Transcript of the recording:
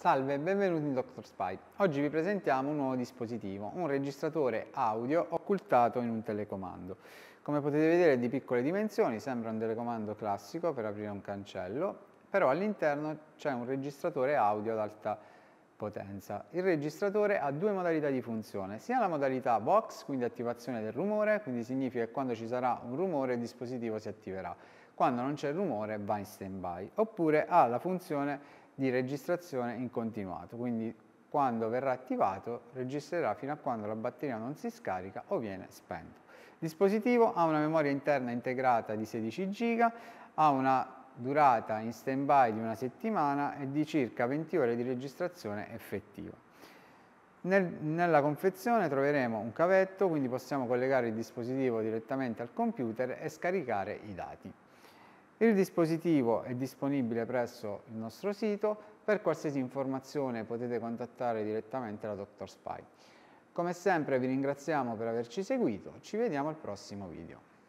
Salve e benvenuti in Dr. Spy. Oggi vi presentiamo un nuovo dispositivo, un registratore audio occultato in un telecomando. Come potete vedere è di piccole dimensioni, sembra un telecomando classico per aprire un cancello, però all'interno c'è un registratore audio ad alta potenza. Il registratore ha due modalità di funzione, sia la modalità box, quindi attivazione del rumore, quindi significa che quando ci sarà un rumore il dispositivo si attiverà, quando non c'è rumore va in stand by, oppure ha la funzione di registrazione in continuato, quindi quando verrà attivato registrerà fino a quando la batteria non si scarica o viene spento. Il dispositivo ha una memoria interna integrata di 16 GB, ha una durata in stand-by di una settimana e di circa 20 ore di registrazione effettiva. Nel, nella confezione troveremo un cavetto, quindi possiamo collegare il dispositivo direttamente al computer e scaricare i dati. Il dispositivo è disponibile presso il nostro sito, per qualsiasi informazione potete contattare direttamente la Dr. Spy. Come sempre vi ringraziamo per averci seguito, ci vediamo al prossimo video.